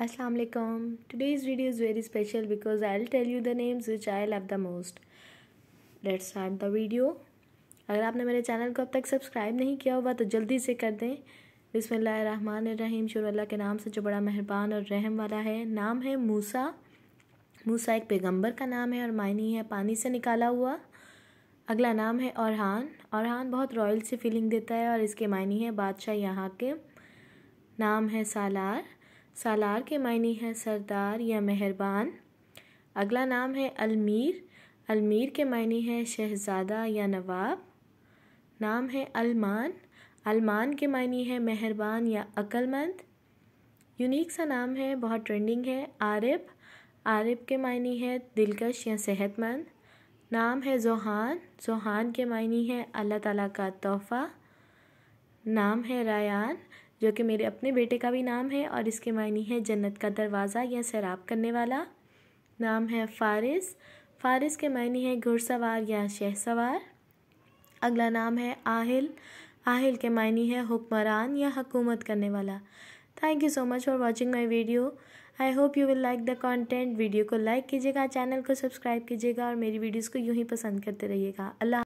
Assalamu alaikum. Today's video is very special because I'll tell you the names which I love the most. Let's start the video. अगर आपने मेरे channel को अब तक subscribe नहीं किया हुआ तो जल्दी से कर दें बिसमीम शुरू के नाम से जो बड़ा मेहरबान और रहम वाला है नाम है मूसा मूसा एक पैगंबर का नाम है और मायनी है पानी से निकाला हुआ अगला नाम है औरहान औरहान बहुत रॉयल सी फीलिंग देता है और इसके मायने है बादशाह यहाँ के नाम है सालार सालार के मायने हैं सरदार या मेहरबान अगला नाम है अलमीर अलमीर के मायने हैं शहज़ादा या नवाब नाम है अलमान अलमान के मायने हैं मेहरबान या अक्लमंद यूनिक सा नाम है बहुत ट्रेंडिंग है आरिफ आरिफ के मायने है दिलकश या सेहतमंद नाम है जोहान जोहान के मायने है अल्लाह ताला का तोहफ़ा नाम है रायान जो कि मेरे अपने बेटे का भी नाम है और इसके मानी है जन्नत का दरवाज़ा या सैराब करने वाला नाम है फारिस फारिस के मानी है घुड़सवार या शहसवार अगला नाम है आहिल आहिल के मायने है हुक्मरान या हकूमत करने वाला thank you so much for watching my video I hope you will like the content video को लाइक कीजिएगा चैनल को सब्सक्राइब कीजिएगा और मेरी वीडियोज़ को यूँ ही पसंद करते रहिएगा अल्लाह